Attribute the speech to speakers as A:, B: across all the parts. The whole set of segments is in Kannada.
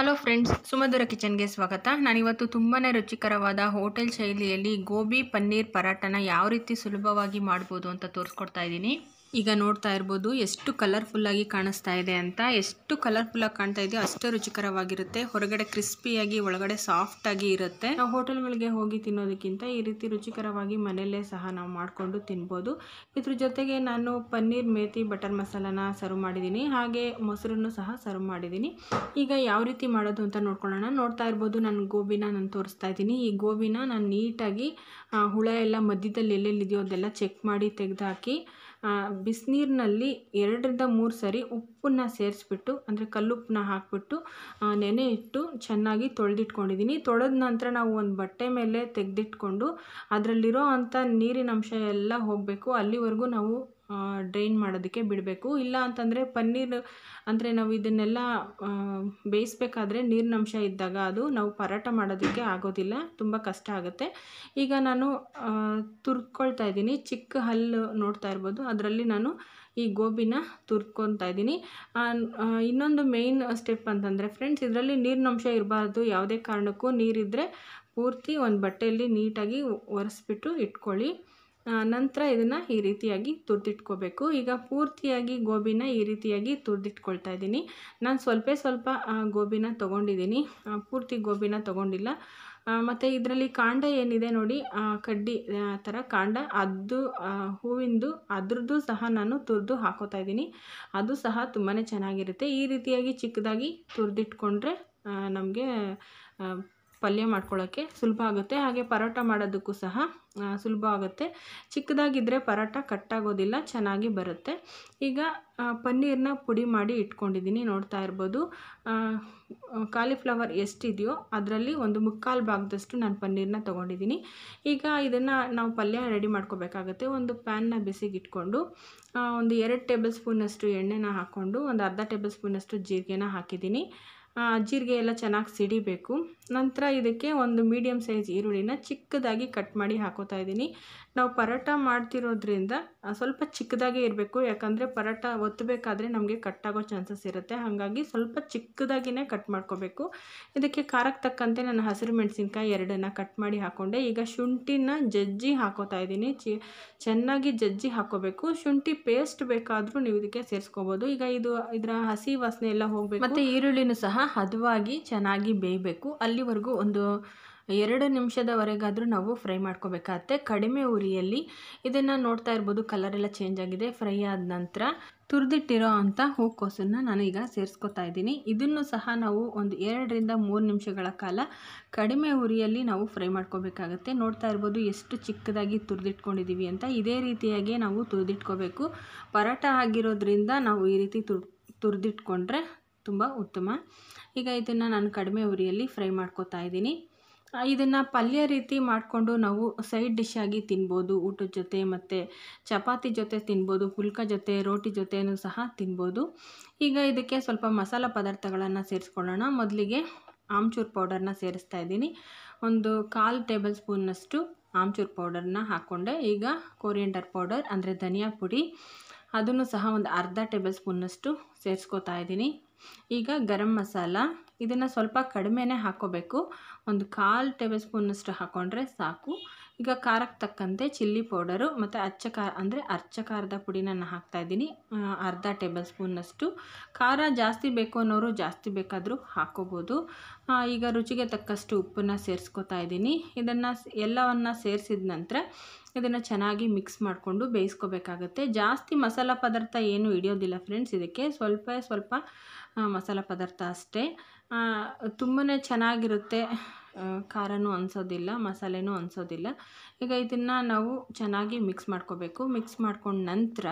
A: ಹಲೋ ಫ್ರೆಂಡ್ಸ್ ಸುಮಧುರ ಕಿಚನ್ಗೆ ಸ್ವಾಗತ ನಾನಿವತ್ತು ತುಂಬಾ ರುಚಿಕರವಾದ ಹೋಟೆಲ್ ಶೈಲಿಯಲ್ಲಿ ಗೋಬಿ ಪನ್ನೀರ್ ಪರಾಟನ ಯಾವ ರೀತಿ ಸುಲಭವಾಗಿ ಮಾಡ್ಬೋದು ಅಂತ ತೋರಿಸ್ಕೊಡ್ತಾ ಇದ್ದೀನಿ ಈಗ ನೋಡ್ತಾ ಇರ್ಬೋದು ಎಷ್ಟು ಕಲರ್ಫುಲ್ಲಾಗಿ ಕಾಣಿಸ್ತಾ ಇದೆ ಅಂತ ಎಷ್ಟು ಕಲರ್ಫುಲ್ಲಾಗಿ ಕಾಣ್ತಾ ಇದೆಯೋ ಅಷ್ಟೇ ರುಚಿಕರವಾಗಿರುತ್ತೆ ಹೊರಗಡೆ ಕ್ರಿಸ್ಪಿಯಾಗಿ ಒಳಗಡೆ ಸಾಫ್ಟಾಗಿ ಇರುತ್ತೆ ನಾವು ಹೋಟೆಲ್ಗಳಿಗೆ ಹೋಗಿ ತಿನ್ನೋದಕ್ಕಿಂತ ಈ ರೀತಿ ರುಚಿಕರವಾಗಿ ಮನೆಯಲ್ಲೇ ಸಹ ನಾವು ಮಾಡಿಕೊಂಡು ತಿನ್ಬೋದು ಇದ್ರ ಜೊತೆಗೆ ನಾನು ಪನ್ನೀರ್ ಮೇಥಿ ಬಟರ್ ಮಸಾಲಾನ ಸರ್ವ್ ಮಾಡಿದ್ದೀನಿ ಹಾಗೆ ಮೊಸರನ್ನು ಸಹ ಸರ್ವ್ ಮಾಡಿದ್ದೀನಿ ಈಗ ಯಾವ ರೀತಿ ಮಾಡೋದು ಅಂತ ನೋಡ್ಕೊಳ್ಳೋಣ ನೋಡ್ತಾ ಇರ್ಬೋದು ನಾನು ಗೋಬಿನ ನಾನು ತೋರಿಸ್ತಾ ಇದ್ದೀನಿ ಈ ಗೋಬಿನ ನಾನು ನೀಟಾಗಿ ಹುಳ ಎಲ್ಲ ಮಧ್ಯದಲ್ಲಿ ಎಲ್ಲೆಲ್ಲಿದೆಯೋ ಅದೆಲ್ಲ ಚೆಕ್ ಮಾಡಿ ತೆಗೆದು ಬಿಸಿನೀರಿನಲ್ಲಿ ಎರಡರಿಂದ ಮೂರು ಸರಿ ಉಪ್ಪನ್ನು ಸೇರಿಸ್ಬಿಟ್ಟು ಅಂದರೆ ಕಲ್ಲುಪ್ಪನ್ನ ಹಾಕಿಬಿಟ್ಟು ನೆನೆ ಇಟ್ಟು ಚೆನ್ನಾಗಿ ತೊಳೆದಿಟ್ಕೊಂಡಿದ್ದೀನಿ ತೊಳೆದ ನಂತರ ನಾವು ಒಂದು ಬಟ್ಟೆ ಮೇಲೆ ತೆಗೆದಿಟ್ಕೊಂಡು ಅದರಲ್ಲಿರೋ ಅಂಥ ನೀರಿನಂಶ ಎಲ್ಲ ಹೋಗಬೇಕು ಅಲ್ಲಿವರೆಗೂ ನಾವು ಡ್ರೈನ್ ಮಾಡೋದಕ್ಕೆ ಬಿಡಬೇಕು ಇಲ್ಲ ಅಂತಂದರೆ ಪನ್ನೀರ್ ಅಂದರೆ ನಾವು ಇದನ್ನೆಲ್ಲ ಬೇಯಿಸ್ಬೇಕಾದ್ರೆ ನೀರಿನಂಶ ಇದ್ದಾಗ ಅದು ನಾವು ಪರಾಟ ಮಾಡೋದಕ್ಕೆ ಆಗೋದಿಲ್ಲ ತುಂಬ ಕಷ್ಟ ಆಗುತ್ತೆ ಈಗ ನಾನು ತುರ್ಕೊಳ್ತಾ ಇದ್ದೀನಿ ಚಿಕ್ಕ ಹಲ್ಲು ನೋಡ್ತಾ ಇರ್ಬೋದು ಅದರಲ್ಲಿ ನಾನು ಈ ಗೋಬಿನ ತುರ್ಕೊತಾ ಇದ್ದೀನಿ ಇನ್ನೊಂದು ಮೇಯ್ನ್ ಸ್ಟೆಪ್ ಅಂತಂದರೆ ಫ್ರೆಂಡ್ಸ್ ಇದರಲ್ಲಿ ನೀರಿನಂಶ ಇರಬಾರ್ದು ಯಾವುದೇ ಕಾರಣಕ್ಕೂ ನೀರಿದ್ದರೆ ಪೂರ್ತಿ ಒಂದು ಬಟ್ಟೆಯಲ್ಲಿ ನೀಟಾಗಿ ಒರೆಸ್ಬಿಟ್ಟು ಇಟ್ಕೊಳ್ಳಿ ನಂತರ ಇದನ್ನು ಈ ರೀತಿಯಾಗಿ ತುರ್ದಿಟ್ಕೋಬೇಕು ಈಗ ಪೂರ್ತಿಯಾಗಿ ಗೋಬಿನ ಈ ರೀತಿಯಾಗಿ ತುರಿದಿಟ್ಕೊಳ್ತಾ ಇದ್ದೀನಿ ನಾನು ಸ್ವಲ್ಪ ಸ್ವಲ್ಪ ಗೋಬಿನ ತೊಗೊಂಡಿದ್ದೀನಿ ಪೂರ್ತಿ ಗೋಬಿನ ತೊಗೊಂಡಿಲ್ಲ ಮತ್ತು ಇದರಲ್ಲಿ ಕಾಂಡ ಏನಿದೆ ನೋಡಿ ಕಡ್ಡಿ ಥರ ಕಾಂಡ ಅದು ಹೂವಿಂದು ಅದ್ರದ್ದು ಸಹ ನಾನು ತುರಿದು ಹಾಕೋತಾ ಇದ್ದೀನಿ ಅದು ಸಹ ತುಂಬಾ ಚೆನ್ನಾಗಿರುತ್ತೆ ಈ ರೀತಿಯಾಗಿ ಚಿಕ್ಕದಾಗಿ ತುರಿದಿಟ್ಕೊಂಡ್ರೆ ನಮಗೆ ಪಲ್ಯ ಮಾಡ್ಕೊಳ್ಳೋಕ್ಕೆ ಸುಲಭ ಆಗುತ್ತೆ ಹಾಗೆ ಪರೋಟ ಮಾಡೋದಕ್ಕೂ ಸಹ ಸುಲಭ ಆಗುತ್ತೆ ಚಿಕ್ಕದಾಗಿದ್ದರೆ ಪರೋಟ ಕಟ್ಟಾಗೋದಿಲ್ಲ ಚೆನ್ನಾಗಿ ಬರುತ್ತೆ ಈಗ ಪನ್ನೀರನ್ನ ಪುಡಿ ಮಾಡಿ ಇಟ್ಕೊಂಡಿದ್ದೀನಿ ನೋಡ್ತಾ ಇರ್ಬೋದು ಕಾಲಿಫ್ಲವರ್ ಎಷ್ಟಿದೆಯೋ ಅದರಲ್ಲಿ ಒಂದು ಮುಕ್ಕಾಲು ಭಾಗದಷ್ಟು ನಾನು ಪನ್ನೀರನ್ನ ತೊಗೊಂಡಿದ್ದೀನಿ ಈಗ ಇದನ್ನು ನಾವು ಪಲ್ಯ ರೆಡಿ ಮಾಡ್ಕೋಬೇಕಾಗತ್ತೆ ಒಂದು ಪ್ಯಾನ್ನ ಇಟ್ಕೊಂಡು ಒಂದು ಎರಡು ಟೇಬಲ್ ಸ್ಪೂನಷ್ಟು ಎಣ್ಣೆನ ಹಾಕ್ಕೊಂಡು ಒಂದು ಅರ್ಧ ಟೇಬಲ್ ಸ್ಪೂನಷ್ಟು ಜೀರಿಗೆನ ಹಾಕಿದ್ದೀನಿ ಜೀರಿಗೆ ಎಲ್ಲ ಚೆನ್ನಾಗಿ ಸಿಡಿಬೇಕು ನಂತರ ಇದಕ್ಕೆ ಒಂದು ಮೀಡಿಯಮ್ ಸೈಜ್ ಈರುಳ್ಳಿನ ಚಿಕ್ಕದಾಗಿ ಕಟ್ ಮಾಡಿ ಹಾಕೋತಾ ಇದ್ದೀನಿ ನಾವು ಪರೋಟ ಮಾಡ್ತಿರೋದ್ರಿಂದ ಸ್ವಲ್ಪ ಚಿಕ್ಕದಾಗೇ ಇರಬೇಕು ಯಾಕಂದರೆ ಪರೋಟ ಒತ್ತಬೇಕಾದ್ರೆ ನಮಗೆ ಕಟ್ ಆಗೋ ಚಾನ್ಸಸ್ ಇರುತ್ತೆ ಹಾಗಾಗಿ ಸ್ವಲ್ಪ ಚಿಕ್ಕದಾಗಿನೇ ಕಟ್ ಮಾಡ್ಕೋಬೇಕು ಇದಕ್ಕೆ ಖಾರಕ್ಕೆ ತಕ್ಕಂತೆ ನಾನು ಹಸಿರು ಮೆಣಸಿನ್ಕಾಯಿ ಎರಡನ್ನ ಕಟ್ ಮಾಡಿ ಹಾಕ್ಕೊಂಡೆ ಈಗ ಶುಂಠಿನ ಜಜ್ಜಿ ಹಾಕೋತಾ ಇದ್ದೀನಿ ಚಿ ಚೆನ್ನಾಗಿ ಜಜ್ಜಿ ಹಾಕೋಬೇಕು ಶುಂಠಿ ಪೇಸ್ಟ್ ಬೇಕಾದರೂ ನೀವು ಇದಕ್ಕೆ ಸೇರಿಸ್ಕೋಬೋದು ಈಗ ಇದು ಇದರ ಹಸಿ ವಾಸನೆ ಎಲ್ಲ ಹೋಗಬೇಕು ಮತ್ತು ಈರುಳ್ಳಿನೂ ಸಹ ಹದವಾಗಿ ಚೆನ್ನಾಗಿ ಬೇಯಬೇಕು ಅಲ್ಲಿವರೆಗೂ ಒಂದು ಎರಡು ನಿಮಿಷದವರೆಗಾದರೂ ನಾವು ಫ್ರೈ ಮಾಡ್ಕೋಬೇಕಾಗತ್ತೆ ಕಡಿಮೆ ಉರಿಯಲ್ಲಿ ಇದನ್ನು ನೋಡ್ತಾ ಇರ್ಬೋದು ಕಲರೆಲ್ಲ ಚೇಂಜ್ ಆಗಿದೆ ಫ್ರೈ ಆದ ನಂತರ ತುರಿದಿಟ್ಟಿರೋ ಅಂಥ ಹೂಕೋಸನ್ನು ನಾನೀಗ ಸೇರಿಸ್ಕೋತಾ ಇದ್ದೀನಿ ಇದನ್ನು ಸಹ ನಾವು ಒಂದು ಎರಡರಿಂದ ಮೂರು ನಿಮಿಷಗಳ ಕಾಲ ಕಡಿಮೆ ಉರಿಯಲ್ಲಿ ನಾವು ಫ್ರೈ ಮಾಡ್ಕೋಬೇಕಾಗತ್ತೆ ನೋಡ್ತಾ ಇರ್ಬೋದು ಎಷ್ಟು ಚಿಕ್ಕದಾಗಿ ತುರಿದಿಟ್ಕೊಂಡಿದ್ದೀವಿ ಅಂತ ಇದೇ ರೀತಿಯಾಗಿ ನಾವು ತುರಿದಿಟ್ಕೋಬೇಕು ಪರಾಟ ಆಗಿರೋದ್ರಿಂದ ನಾವು ಈ ರೀತಿ ತುರ್ ತುರಿದಿಟ್ಕೊಂಡ್ರೆ ತುಂಬ ಉತ್ತಮ ಈಗ ಇದನ್ನು ನಾನು ಕಡಿಮೆ ಉರಿಯಲ್ಲಿ ಫ್ರೈ ಮಾಡ್ಕೋತಾ ಇದ್ದೀನಿ ಇದನ್ನು ಪಲ್ಯ ರೀತಿ ಮಾಡಿಕೊಂಡು ನಾವು ಸೈಡ್ ಡಿಶ್ ಆಗಿ ತಿನ್ಬೋದು ಊಟದ ಜೊತೆ ಮತ್ತು ಚಪಾತಿ ಜೊತೆ ತಿನ್ಬೋದು ಪುಲ್ಕ ಜೊತೆ ರೋಟಿ ಜೊತೆಯೂ ಸಹ ತಿನ್ಬೋದು ಈಗ ಇದಕ್ಕೆ ಸ್ವಲ್ಪ ಮಸಾಲೆ ಪದಾರ್ಥಗಳನ್ನು ಸೇರಿಸ್ಕೊಳ್ಳೋಣ ಮೊದಲಿಗೆ ಆಮ್ಚೂರ್ ಪೌಡರ್ನ ಸೇರಿಸ್ತಾ ಇದ್ದೀನಿ ಒಂದು ಕಾಲು ಟೇಬಲ್ ಸ್ಪೂನ್ನಷ್ಟು ಆಮ್ಚೂರ್ ಪೌಡರ್ನ ಹಾಕ್ಕೊಂಡೆ ಈಗ ಕೋರಿಯಂಡರ್ ಪೌಡರ್ ಅಂದರೆ ಧನಿಯಾ ಪುಡಿ ಅದನ್ನು ಸಹ ಒಂದು ಅರ್ಧ ಟೇಬಲ್ ಸ್ಪೂನಷ್ಟು ಸೇರಿಸ್ಕೋತಾ ಇದ್ದೀನಿ ಈಗ ಗರಂ ಮಸಾಲ ಇದನ್ನು ಸ್ವಲ್ಪ ಕಡಿಮೆನೇ ಹಾಕ್ಕೋಬೇಕು ಒಂದು ಕಾಲು ಟೇಬಲ್ ಸ್ಪೂನಷ್ಟು ಹಾಕ್ಕೊಂಡ್ರೆ ಸಾಕು ಈಗ ಖಾರಕ್ಕೆ ತಕ್ಕಂತೆ ಚಿಲ್ಲಿ ಪೌಡರು ಮತ್ತು ಅಚ್ಚ ಖಾರ ಅಂದರೆ ಅಚ್ಚ ಖಾರದ ಪುಡಿನ ನಾನು ಹಾಕ್ತಾಯಿದ್ದೀನಿ ಅರ್ಧ ಟೇಬಲ್ ಸ್ಪೂನಷ್ಟು ಖಾರ ಜಾಸ್ತಿ ಬೇಕು ಅನ್ನೋರು ಜಾಸ್ತಿ ಬೇಕಾದರೂ ಹಾಕೋಬೋದು ಈಗ ರುಚಿಗೆ ತಕ್ಕಷ್ಟು ಉಪ್ಪನ್ನು ಸೇರಿಸ್ಕೊತಾ ಇದ್ದೀನಿ ಇದನ್ನು ಎಲ್ಲವನ್ನು ಸೇರಿಸಿದ ನಂತರ ಇದನ್ನು ಚೆನ್ನಾಗಿ ಮಿಕ್ಸ್ ಮಾಡಿಕೊಂಡು ಬೇಯಿಸ್ಕೋಬೇಕಾಗತ್ತೆ ಜಾಸ್ತಿ ಮಸಾಲ ಪದಾರ್ಥ ಏನು ಹಿಡಿಯೋದಿಲ್ಲ ಫ್ರೆಂಡ್ಸ್ ಇದಕ್ಕೆ ಸ್ವಲ್ಪ ಸ್ವಲ್ಪ ಮಸಾಲ ಪದಾರ್ಥ ಅಷ್ಟೇ ತುಂಬಾ ಚೆನ್ನಾಗಿರುತ್ತೆ ಖಾರನೂ ಅನಿಸೋದಿಲ್ಲ ಮಸಾಲೆನೂ ಅನಿಸೋದಿಲ್ಲ ಈಗ ಇದನ್ನು ನಾವು ಚೆನ್ನಾಗಿ ಮಿಕ್ಸ್ ಮಾಡ್ಕೋಬೇಕು ಮಿಕ್ಸ್ ಮಾಡ್ಕೊಂಡು ನಂತರ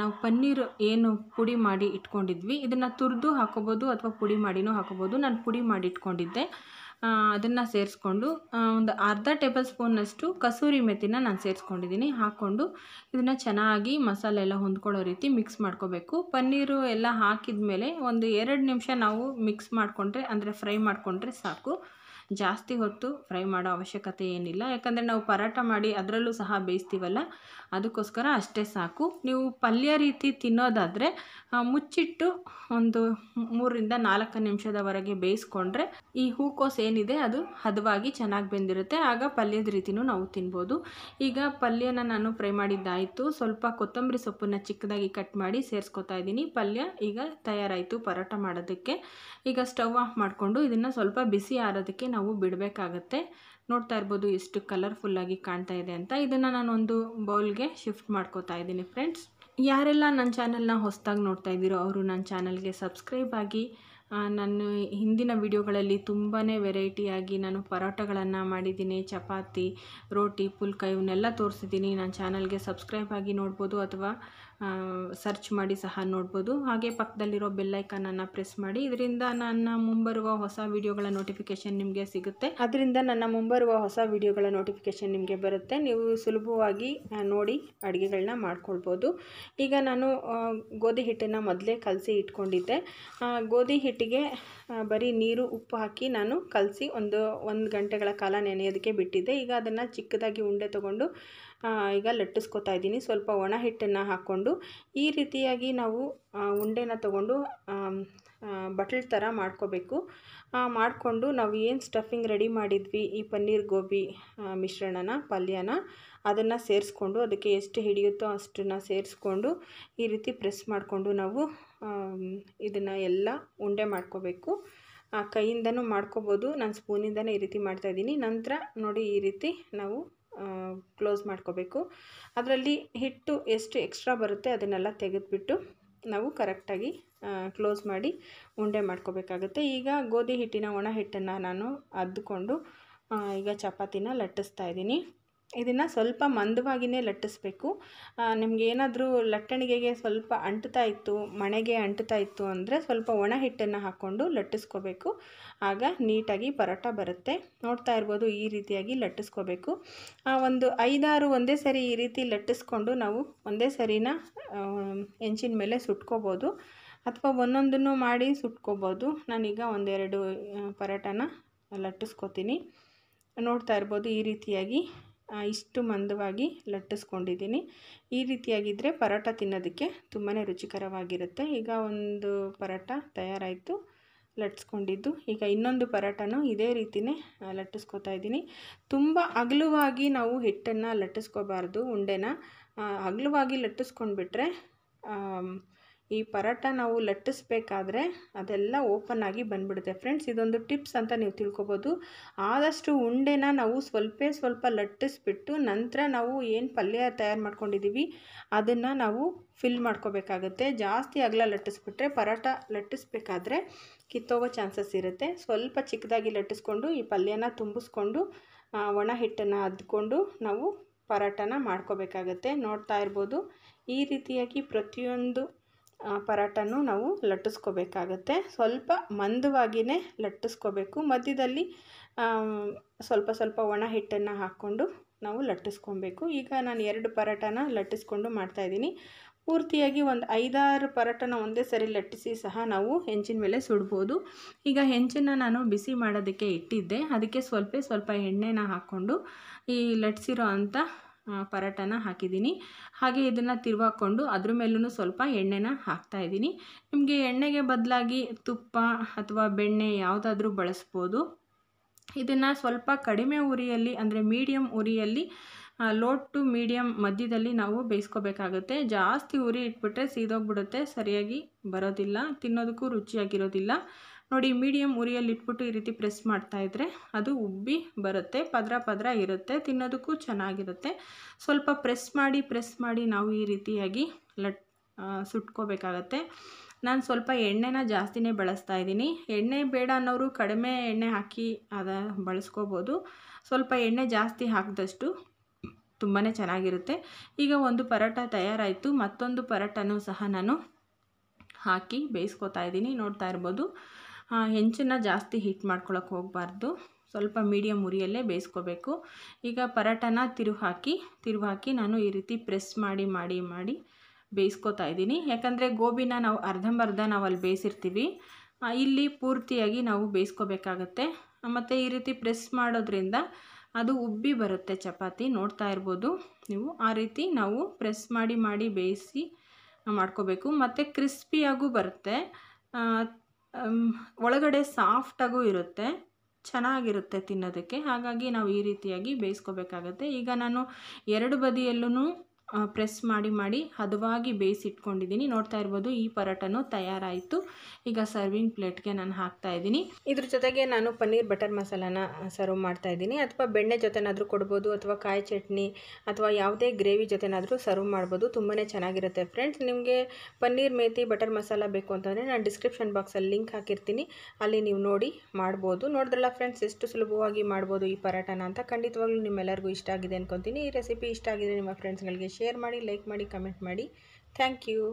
A: ನಾವು ಪನ್ನೀರ್ ಏನು ಪುಡಿ ಮಾಡಿ ಇಟ್ಕೊಂಡಿದ್ವಿ ಇದನ್ನು ತುರಿದು ಹಾಕೋಬೋದು ಅಥವಾ ಪುಡಿ ಮಾಡಿನೂ ಹಾಕೋಬೋದು ನಾನು ಪುಡಿ ಮಾಡಿ ಇಟ್ಕೊಂಡಿದ್ದೆ ಅದನ್ನು ಸೇರಿಸ್ಕೊಂಡು ಒಂದು ಅರ್ಧ ಟೇಬಲ್ ಸ್ಪೂನಷ್ಟು ಕಸೂರಿ ಮೆತ್ತಿನ ನಾನು ಸೇರಿಸ್ಕೊಂಡಿದ್ದೀನಿ ಹಾಕ್ಕೊಂಡು ಇದನ್ನು ಚೆನ್ನಾಗಿ ಮಸಾಲೆ ಎಲ್ಲ ಹೊಂದ್ಕೊಳ್ಳೋ ರೀತಿ ಮಿಕ್ಸ್ ಮಾಡ್ಕೋಬೇಕು ಪನ್ನೀರು ಎಲ್ಲ ಹಾಕಿದ ಮೇಲೆ ಒಂದು ಎರಡು ನಿಮಿಷ ನಾವು ಮಿಕ್ಸ್ ಮಾಡಿಕೊಂಡ್ರೆ ಅಂದರೆ ಫ್ರೈ ಮಾಡಿಕೊಂಡ್ರೆ ಸಾಕು ಜಾಸ್ತಿ ಹೊತ್ತು ಫ್ರೈ ಮಾಡೋ ಅವಶ್ಯಕತೆ ಏನಿಲ್ಲ ಯಾಕಂದರೆ ನಾವು ಪರಾಟ ಮಾಡಿ ಅದರಲ್ಲೂ ಸಹ ಬೇಯಿಸ್ತೀವಲ್ಲ ಅದಕ್ಕೋಸ್ಕರ ಅಷ್ಟೇ ಸಾಕು ನೀವು ಪಲ್ಯ ರೀತಿ ತಿನ್ನೋದಾದರೆ ಮುಚ್ಚಿಟ್ಟು ಒಂದು ಮೂರರಿಂದ ನಾಲ್ಕು ನಿಮಿಷದವರೆಗೆ ಬೇಯಿಸ್ಕೊಂಡ್ರೆ ಈ ಹೂಕೋಸ್ ಏನಿದೆ ಅದು ಹದವಾಗಿ ಚೆನ್ನಾಗಿ ಬೆಂದಿರುತ್ತೆ ಆಗ ಪಲ್ಯದ ರೀತಿನೂ ನಾವು ತಿನ್ಬೋದು ಈಗ ಪಲ್ಯನ ನಾನು ಫ್ರೈ ಮಾಡಿದ್ದಾಯಿತು ಸ್ವಲ್ಪ ಕೊತ್ತಂಬರಿ ಸೊಪ್ಪನ್ನು ಚಿಕ್ಕದಾಗಿ ಕಟ್ ಮಾಡಿ ಸೇರಿಸ್ಕೊತಾ ಇದ್ದೀನಿ ಪಲ್ಯ ಈಗ ತಯಾರಾಯಿತು ಪರೋಟ ಮಾಡೋದಕ್ಕೆ ಈಗ ಸ್ಟವ್ ಆಫ್ ಮಾಡಿಕೊಂಡು ಇದನ್ನು ಸ್ವಲ್ಪ ಬಿಸಿ ಆರೋದಕ್ಕೆ ನಾವು ಬಿಡಬೇಕಾಗತ್ತೆ ನೋಡ್ತಾ ಇರ್ಬೋದು ಎಷ್ಟು ಕಲರ್ಫುಲ್ಲಾಗಿ ಕಾಣ್ತಾ ಇದೆ ಅಂತ ಇದನ್ನು ನಾನೊಂದು ಬೌಲ್ಗೆ ಶಿಫ್ಟ್ ಮಾಡ್ಕೋತಾ ಇದ್ದೀನಿ ಫ್ರೆಂಡ್ಸ್ ಯಾರೆಲ್ಲ ನನ್ನ ಚಾನಲ್ನ ಹೊಸದಾಗಿ ನೋಡ್ತಾ ಇದ್ದೀರೋ ಅವರು ನನ್ನ ಚಾನಲ್ಗೆ ಸಬ್ಸ್ಕ್ರೈಬ್ ಆಗಿ ನಾನು ಹಿಂದಿನ ವಿಡಿಯೋಗಳಲ್ಲಿ ತುಂಬಾ ವೆರೈಟಿಯಾಗಿ ನಾನು ಪರೋಟಗಳನ್ನು ಮಾಡಿದ್ದೀನಿ ಚಪಾತಿ ರೋಟಿ ಪುಲ್ಕ ಇವನ್ನೆಲ್ಲ ತೋರಿಸಿದ್ದೀನಿ ನನ್ನ ಚಾನಲ್ಗೆ ಸಬ್ಸ್ಕ್ರೈಬ್ ಆಗಿ ನೋಡ್ಬೋದು ಅಥವಾ ಸರ್ಚ್ ಮಾಡಿ ಸಹ ನೋಡ್ಬೋದು ಹಾಗೆ ಪಕ್ಕದಲ್ಲಿರೋ ಬೆಲ್ಲೈಕನನ್ನು ಪ್ರೆಸ್ ಮಾಡಿ ಇದರಿಂದ ನನ್ನ ಮುಂಬರುವ ಹೊಸ ವಿಡಿಯೋಗಳ ನೋಟಿಫಿಕೇಶನ್ ನಿಮಗೆ ಸಿಗುತ್ತೆ ಅದರಿಂದ ನನ್ನ ಮುಂಬರುವ ಹೊಸ ವೀಡಿಯೋಗಳ ನೋಟಿಫಿಕೇಶನ್ ನಿಮಗೆ ಬರುತ್ತೆ ನೀವು ಸುಲಭವಾಗಿ ನೋಡಿ ಅಡುಗೆಗಳನ್ನ ಮಾಡ್ಕೊಳ್ಬೋದು ಈಗ ನಾನು ಗೋಧಿ ಹಿಟ್ಟನ್ನು ಮೊದಲೇ ಕಲಸಿ ಇಟ್ಕೊಂಡಿದ್ದೆ ಗೋಧಿ ಹಿಟ್ಟಿಗೆ ಬರೀ ನೀರು ಉಪ್ಪು ಹಾಕಿ ನಾನು ಕಲಸಿ ಒಂದು ಒಂದು ಗಂಟೆಗಳ ಕಾಲ ನೆನೆಯೋದಕ್ಕೆ ಬಿಟ್ಟಿದ್ದೆ ಈಗ ಅದನ್ನು ಚಿಕ್ಕದಾಗಿ ಉಂಡೆ ತೊಗೊಂಡು ಈಗ ಲಟ್ಟಿಸ್ಕೊತಾ ಇದ್ದೀನಿ ಸ್ವಲ್ಪ ಒಣ ಹಿಟ್ಟನ್ನು ಹಾಕ್ಕೊಂಡು ಈ ರೀತಿಯಾಗಿ ನಾವು ಉಂಡೆನ ತಗೊಂಡು ಬಟ್ಲ್ ಥರ ಮಾಡ್ಕೋಬೇಕು ಮಾಡಿಕೊಂಡು ನಾವು ಏನು ಸ್ಟಫಿಂಗ್ ರೆಡಿ ಮಾಡಿದ್ವಿ ಈ ಪನ್ನೀರ್ ಗೋಬಿ ಮಿಶ್ರಣನ ಪಲ್ಯನ ಅದನ್ನು ಸೇರಿಸ್ಕೊಂಡು ಅದಕ್ಕೆ ಎಷ್ಟು ಹಿಡಿಯುತ್ತೋ ಅಷ್ಟನ್ನು ಸೇರಿಸ್ಕೊಂಡು ಈ ರೀತಿ ಪ್ರೆಸ್ ಮಾಡಿಕೊಂಡು ನಾವು ಇದನ್ನು ಎಲ್ಲ ಉಂಡೆ ಮಾಡ್ಕೋಬೇಕು ಕೈಯಿಂದನೂ ಮಾಡ್ಕೋಬೋದು ನಾನು ಸ್ಪೂನಿಂದನೇ ಈ ರೀತಿ ಮಾಡ್ತಾಯಿದ್ದೀನಿ ನಂತರ ನೋಡಿ ಈ ರೀತಿ ನಾವು ಕ್ಲೋಸ್ ಮಾಡ್ಕೋಬೇಕು ಅದರಲ್ಲಿ ಹಿಟ್ಟು ಎಷ್ಟು ಎಕ್ಸ್ಟ್ರಾ ಬರುತ್ತೆ ಅದನ್ನೆಲ್ಲ ತೆಗೆದುಬಿಟ್ಟು ನಾವು ಕರೆಕ್ಟಾಗಿ ಕ್ಲೋಸ್ ಮಾಡಿ ಉಂಡೆ ಮಾಡ್ಕೋಬೇಕಾಗುತ್ತೆ ಈಗ ಗೋಧಿ ಹಿಟ್ಟಿನ ಒಣ ಹಿಟ್ಟನ್ನು ನಾನು ಅದ್ದುಕೊಂಡು ಈಗ ಚಪಾತಿನ ಲಟ್ಟಿಸ್ತಾ ಇದ್ದೀನಿ ಇದನ್ನು ಸ್ವಲ್ಪ ಮಂದವಾಗಿಯೇ ಲಟ್ಟಿಸ್ಬೇಕು ನಿಮ್ಗೆ ಏನಾದರೂ ಲಟ್ಟಣಿಗೆಗೆ ಸ್ವಲ್ಪ ಅಂಟ್ತಾ ಇತ್ತು ಮಣೆಗೆ ಅಂಟುತ್ತಾ ಇತ್ತು ಅಂದರೆ ಸ್ವಲ್ಪ ಒಣ ಹಿಟ್ಟನ್ನು ಹಾಕ್ಕೊಂಡು ಲಟ್ಟಿಸ್ಕೋಬೇಕು ಆಗ ನೀಟಾಗಿ ಪರೋಟ ಬರುತ್ತೆ ನೋಡ್ತಾ ಇರ್ಬೋದು ಈ ರೀತಿಯಾಗಿ ಲಟ್ಟಿಸ್ಕೋಬೇಕು ಒಂದು ಐದಾರು ಒಂದೇ ಸರಿ ಈ ರೀತಿ ಲಟ್ಟಿಸ್ಕೊಂಡು ನಾವು ಒಂದೇ ಸರಿನ ಹೆಂಚಿನ ಮೇಲೆ ಸುಟ್ಕೋಬೋದು ಅಥವಾ ಒಂದೊಂದನ್ನು ಮಾಡಿ ಸುಟ್ಕೋಬೋದು ನಾನೀಗ ಒಂದೆರಡು ಪರೋಟನ ಲಟ್ಟಿಸ್ಕೋತೀನಿ ನೋಡ್ತಾ ಇರ್ಬೋದು ಈ ರೀತಿಯಾಗಿ ಇಷ್ಟು ಮಂದವಾಗಿ ಲಟ್ಟಿಸ್ಕೊಂಡಿದ್ದೀನಿ ಈ ರೀತಿಯಾಗಿದ್ದರೆ ಪರೋಟ ತಿನ್ನೋದಕ್ಕೆ ತುಂಬಾ ರುಚಿಕರವಾಗಿರುತ್ತೆ ಈಗ ಒಂದು ಪರೋಟ ತಯಾರಾಯಿತು ಲಟ್ಟಿಸ್ಕೊಂಡಿದ್ದು ಈಗ ಇನ್ನೊಂದು ಪರೋಟನೂ ಇದೇ ರೀತಿಯೇ ಲಟ್ಟಿಸ್ಕೊತಾ ಇದ್ದೀನಿ ತುಂಬ ಅಗಲುವಾಗಿ ನಾವು ಹಿಟ್ಟನ್ನು ಲಟ್ಟಿಸ್ಕೋಬಾರ್ದು ಉಂಡೆನ ಅಗಲುವಾಗಿ ಲಟ್ಟಿಸ್ಕೊಂಡ್ಬಿಟ್ರೆ ಈ ಪರಾಟ ನಾವು ಲಟ್ಟಿಸ್ಬೇಕಾದ್ರೆ ಅದೆಲ್ಲ ಓಪನ್ ಆಗಿ ಬಂದ್ಬಿಡುತ್ತೆ ಫ್ರೆಂಡ್ಸ್ ಇದೊಂದು ಟಿಪ್ಸ್ ಅಂತ ನೀವು ತಿಳ್ಕೊಬೋದು ಆದಷ್ಟು ಉಂಡೆನ ನಾವು ಸ್ವಲ್ಪ ಸ್ವಲ್ಪ ಲಟ್ಟಿಸ್ಬಿಟ್ಟು ನಂತರ ನಾವು ಏನು ಪಲ್ಯ ತಯಾರು ಮಾಡ್ಕೊಂಡಿದ್ದೀವಿ ಅದನ್ನು ನಾವು ಫಿಲ್ ಮಾಡ್ಕೋಬೇಕಾಗುತ್ತೆ ಜಾಸ್ತಿ ಅಗಲ ಲಟ್ಟಿಸ್ಬಿಟ್ರೆ ಪರಾಟ ಲಟ್ಟಿಸ್ಬೇಕಾದ್ರೆ ಕಿತ್ತೋಗೋ ಚಾನ್ಸಸ್ ಇರುತ್ತೆ ಸ್ವಲ್ಪ ಚಿಕ್ಕದಾಗಿ ಲಟ್ಟಿಸ್ಕೊಂಡು ಈ ಪಲ್ಯನ ತುಂಬಿಸ್ಕೊಂಡು ಒಣ ಹಿಟ್ಟನ್ನು ಅದ್ಕೊಂಡು ನಾವು ಪರಾಟನ ಮಾಡ್ಕೋಬೇಕಾಗತ್ತೆ ನೋಡ್ತಾ ಇರ್ಬೋದು ಈ ರೀತಿಯಾಗಿ ಪ್ರತಿಯೊಂದು ಪರಾಟನೂ ನಾವು ಲಟ್ಟಿಸ್ಕೋಬೇಕಾಗತ್ತೆ ಸ್ವಲ್ಪ ಮಂದವಾಗಿಯೇ ಲಟ್ಟಿಸ್ಕೋಬೇಕು ಮಧ್ಯದಲ್ಲಿ ಸ್ವಲ್ಪ ಸ್ವಲ್ಪ ಒಣ ಹಿಟ್ಟನ್ನು ಹಾಕ್ಕೊಂಡು ನಾವು ಲಟ್ಟಿಸ್ಕೊಬೇಕು ಈಗ ನಾನು ಎರಡು ಪರಾಟನ ಲಟ್ಟಿಸ್ಕೊಂಡು ಮಾಡ್ತಾಯಿದ್ದೀನಿ ಪೂರ್ತಿಯಾಗಿ ಒಂದು ಐದಾರು ಪರಾಟನ ಒಂದೇ ಸರಿ ಲಟ್ಟಿಸಿ ಸಹ ನಾವು ಹೆಂಚಿನ ಮೇಲೆ ಸುಡ್ಬೋದು ಈಗ ಹೆಂಚನ್ನು ನಾನು ಬಿಸಿ ಮಾಡೋದಕ್ಕೆ ಇಟ್ಟಿದ್ದೆ ಅದಕ್ಕೆ ಸ್ವಲ್ಪ ಸ್ವಲ್ಪ ಎಣ್ಣೆನ ಹಾಕ್ಕೊಂಡು ಈ ಲಟ್ಟಿಸಿರೋ ಅಂಥ ಪರೋಟನ ಹಾಕಿದ್ದೀನಿ ಹಾಗೆ ಇದನ್ನು ತಿರುವಾಕೊಂಡು ಅದ್ರ ಮೇಲೂ ಸ್ವಲ್ಪ ಎಣ್ಣೆನ ಹಾಕ್ತಾಯಿದ್ದೀನಿ ನಿಮಗೆ ಎಣ್ಣೆಗೆ ಬದಲಾಗಿ ತುಪ್ಪ ಅಥವಾ ಬೆಣ್ಣೆ ಯಾವುದಾದ್ರೂ ಬಳಸ್ಬೋದು ಇದನ್ನು ಸ್ವಲ್ಪ ಕಡಿಮೆ ಉರಿಯಲ್ಲಿ ಅಂದರೆ ಮೀಡಿಯಮ್ ಉರಿಯಲ್ಲಿ ಲೋ ಟು ಮೀಡಿಯಮ್ ಮಧ್ಯದಲ್ಲಿ ನಾವು ಬೇಯಿಸ್ಕೋಬೇಕಾಗುತ್ತೆ ಜಾಸ್ತಿ ಉರಿ ಇಟ್ಬಿಟ್ರೆ ಸೀದೋಗ್ಬಿಡುತ್ತೆ ಸರಿಯಾಗಿ ಬರೋದಿಲ್ಲ ತಿನ್ನೋದಕ್ಕೂ ರುಚಿಯಾಗಿರೋದಿಲ್ಲ ನೋಡಿ ಮೀಡಿಯಮ್ ಇಟ್ಬಿಟ್ಟು ಈ ರೀತಿ ಪ್ರೆಸ್ ಮಾಡ್ತಾಯಿದ್ರೆ ಅದು ಉಬ್ಬಿ ಬರುತ್ತೆ ಪದರ ಪದರ ಇರುತ್ತೆ ತಿನ್ನೋದಕ್ಕೂ ಚೆನ್ನಾಗಿರುತ್ತೆ ಸ್ವಲ್ಪ ಪ್ರೆಸ್ ಮಾಡಿ ಪ್ರೆಸ್ ಮಾಡಿ ನಾವು ಈ ರೀತಿಯಾಗಿ ಲಟ್ ಸುಟ್ಕೋಬೇಕಾಗತ್ತೆ ನಾನು ಸ್ವಲ್ಪ ಎಣ್ಣೆನ ಜಾಸ್ತಿನೇ ಬಳಸ್ತಾ ಇದ್ದೀನಿ ಎಣ್ಣೆ ಬೇಡ ಅನ್ನೋರು ಕಡಿಮೆ ಎಣ್ಣೆ ಹಾಕಿ ಅದ ಬಳಸ್ಕೋಬೋದು ಸ್ವಲ್ಪ ಎಣ್ಣೆ ಜಾಸ್ತಿ ಹಾಕಿದಷ್ಟು ತುಂಬಾ ಚೆನ್ನಾಗಿರುತ್ತೆ ಈಗ ಒಂದು ಪರೋಟ ತಯಾರಾಯಿತು ಮತ್ತೊಂದು ಪರೋಟನೂ ಸಹ ನಾನು ಹಾಕಿ ಬೇಯಿಸ್ಕೊತಾ ಇದ್ದೀನಿ ನೋಡ್ತಾ ಇರ್ಬೋದು ಹೆಂಚನ್ನು ಜಾಸ್ತಿ ಹೀಟ್ ಮಾಡ್ಕೊಳಕ್ಕೆ ಹೋಗಬಾರ್ದು ಸ್ವಲ್ಪ ಮೀಡಿಯಮ್ ಉರಿಯಲ್ಲೇ ಬೇಯಿಸ್ಕೋಬೇಕು ಈಗ ಪರಾಟನ ತಿರು ಹಾಕಿ ತಿರು ಹಾಕಿ ನಾನು ಈ ರೀತಿ ಪ್ರೆಸ್ ಮಾಡಿ ಮಾಡಿ ಮಾಡಿ ಬೇಯಿಸ್ಕೋತಾ ಇದ್ದೀನಿ ಯಾಕಂದರೆ ಗೋಬಿನ ನಾವು ಅರ್ಧಂಬರ್ಧ ನಾವು ಅಲ್ಲಿ ಬೇಯಿಸಿರ್ತೀವಿ ಇಲ್ಲಿ ಪೂರ್ತಿಯಾಗಿ ನಾವು ಬೇಯಿಸ್ಕೋಬೇಕಾಗತ್ತೆ ಮತ್ತು ಈ ರೀತಿ ಪ್ರೆಸ್ ಮಾಡೋದ್ರಿಂದ ಅದು ಉಬ್ಬಿ ಬರುತ್ತೆ ಚಪಾತಿ ನೋಡ್ತಾ ಇರ್ಬೋದು ನೀವು ಆ ರೀತಿ ನಾವು ಪ್ರೆಸ್ ಮಾಡಿ ಮಾಡಿ ಬೇಯಿಸಿ ಮಾಡ್ಕೋಬೇಕು ಮತ್ತು ಕ್ರಿಸ್ಪಿಯಾಗೂ ಬರುತ್ತೆ ಒಳಗಡೆ ಸಾಫ್ಟಾಗೂ ಇರುತ್ತೆ ಚೆನ್ನಾಗಿರುತ್ತೆ ತಿನ್ನೋದಕ್ಕೆ ಹಾಗಾಗಿ ನಾವು ಈ ರೀತಿಯಾಗಿ ಬೇಯಿಸ್ಕೋಬೇಕಾಗತ್ತೆ ಈಗ ನಾನು ಎರಡು ಬದಿಯಲ್ಲೂ ಪ್ರೆಸ್ ಮಾಡಿ ಮಾಡಿ ಹದವಾಗಿ ಬೇಯಿಸಿಟ್ಕೊಂಡಿದ್ದೀನಿ ನೋಡ್ತಾ ಇರ್ಬೋದು ಈ ಪರೋಟನೂ ತಯಾರಾಯಿತು ಈಗ ಸರ್ವಿಂಗ್ ಪ್ಲೇಟ್ಗೆ ನಾನು ಹಾಕ್ತಾ ಇದ್ದೀನಿ ಇದ್ರ ಜೊತೆಗೆ ನಾನು ಪನ್ನೀರ್ ಬಟರ್ ಮಸಾಲಾನ ಸರ್ವ್ ಮಾಡ್ತಾ ಇದ್ದೀನಿ ಅಥವಾ ಬೆಣ್ಣೆ ಜೊತೆನಾದರೂ ಕೊಡ್ಬೋದು ಅಥವಾ ಕಾಯಿ ಚಟ್ನಿ ಅಥವಾ ಯಾವುದೇ ಗ್ರೇವಿ ಜೊತೆನಾದರೂ ಸರ್ವ್ ಮಾಡ್ಬೋದು ತುಂಬಾ ಚೆನ್ನಾಗಿರುತ್ತೆ ಫ್ರೆಂಡ್ಸ್ ನಿಮಗೆ ಪನ್ನೀರ್ ಮೇತಿ ಬಟರ್ ಮಸಾಲ ಬೇಕು ಅಂತಂದರೆ ನಾನು ಡಿಸ್ಕ್ರಿಪ್ಷನ್ ಬಾಕ್ಸಲ್ಲಿ ಲಿಂಕ್ ಹಾಕಿರ್ತೀನಿ ಅಲ್ಲಿ ನೀವು ನೋಡಿ ಮಾಡ್ಬೋದು ನೋಡಿದ್ರಲ್ಲ ಫ್ರೆಂಡ್ಸ್ ಎಷ್ಟು ಸುಲಭವಾಗಿ ಮಾಡ್ಬೋದು ಈ ಪರೋಟನ ಅಂತ ಖಂಡಿತವಾಗ್ಲೂ ನಿಮ್ಮೆಲ್ಲರಿಗೂ ಇಷ್ಟ ಆಗಿದೆ ಅನ್ಕೊತೀನಿ ಈ ರೆಸಿಪಿ ಇಷ್ಟ ಆಗಿದೆ ನಿಮ್ಮ ಫ್ರೆಂಡ್ಸ್ಗಳಿಗೆ ಶೇರ್ ಮಾಡಿ ಲೈಕ್ ಮಾಡಿ ಕಮೆಂಟ್ ಮಾಡಿ ಥ್ಯಾಂಕ್ ಯು